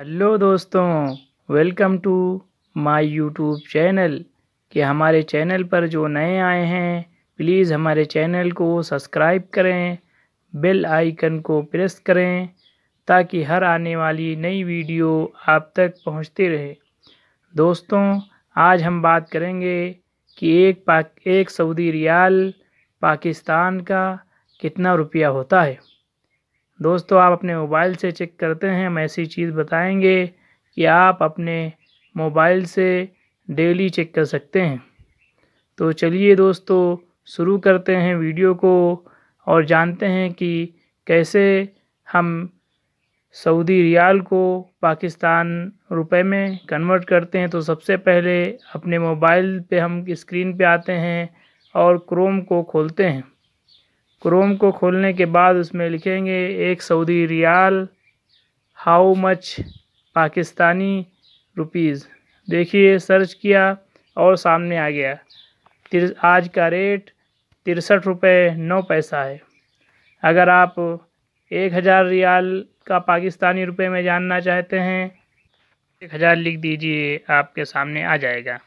hello दोस्तों welcome to my YouTube channel कि हमारे चैनल पर जो नए आए हैं प्लीज़ हमारे चैनल को सब्सक्राइब करें बेल आइकन को प्रेस करें ताकि हर आने वाली नई वीडियो आप तक पहुंचती रहे दोस्तों आज हम बात करेंगे कि एक पाक एक सऊदी रियाल पाकिस्तान का कितना रुपया होता है दोस्तों आप अपने मोबाइल से चेक करते हैं हम ऐसी चीज़ बताएंगे कि आप अपने मोबाइल से डेली चेक कर सकते हैं तो चलिए दोस्तों शुरू करते हैं वीडियो को और जानते हैं कि कैसे हम सऊदी रियाल को पाकिस्तान रुपए में कन्वर्ट करते हैं तो सबसे पहले अपने मोबाइल पे हम स्क्रीन पे आते हैं और क्रोम को खोलते हैं क्रोम को खोलने के बाद उसमें लिखेंगे एक Saudi riyal how much Pakistani rupees देखिए सर्च किया और सामने आ गया आज का रेट तिरसठ रुपये नौ पैसा है अगर आप एक हज़ार रियाल का पाकिस्तानी रुपए में जानना चाहते हैं एक हज़ार लिख दीजिए आपके सामने आ जाएगा